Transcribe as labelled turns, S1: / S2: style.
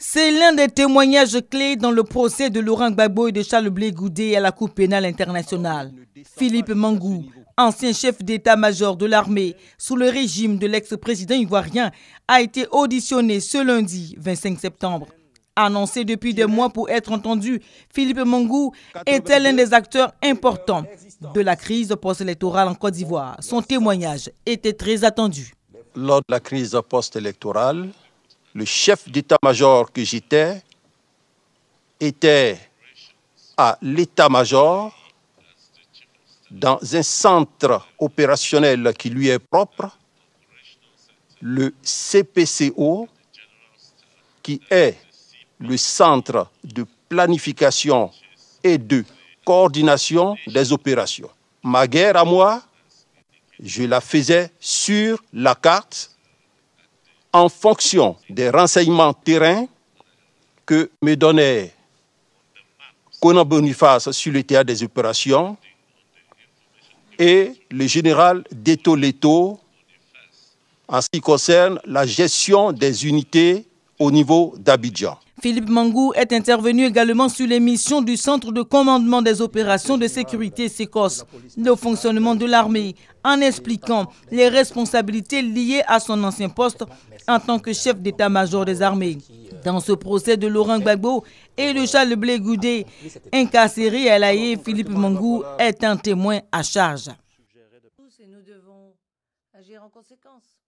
S1: C'est l'un des témoignages clés dans le procès de Laurent Gbagbo et de Charles Blé Goudé à la Cour pénale internationale. Philippe Mangou, ancien chef d'état-major de l'armée sous le régime de l'ex-président ivoirien, a été auditionné ce lundi 25 septembre. Annoncé depuis des mois pour être entendu, Philippe Mangou était l'un des acteurs importants de la crise post-électorale en Côte d'Ivoire. Son témoignage
S2: était très attendu. Lors de la crise post-électorale, le chef d'état-major que j'étais était à l'état-major dans un centre opérationnel qui lui est propre, le CPCO, qui est le centre de planification et de coordination des opérations. Ma guerre à moi, je la faisais sur la carte en fonction des renseignements terrain que me donnait Conan Boniface sur le théâtre des opérations et le général Deto en ce qui concerne la gestion des unités au niveau d'Abidjan.
S1: Philippe Mangou est intervenu également sur les missions du Centre de commandement des opérations de sécurité SECOS, le fonctionnement de l'armée, en expliquant les responsabilités liées à son ancien poste en tant que chef d'état-major des armées. Dans ce procès de Laurent Gbagbo et de Charles Blé Goudé, incarcéré à l'AIE, Philippe Mangou est un témoin à charge. Nous devons agir en conséquence.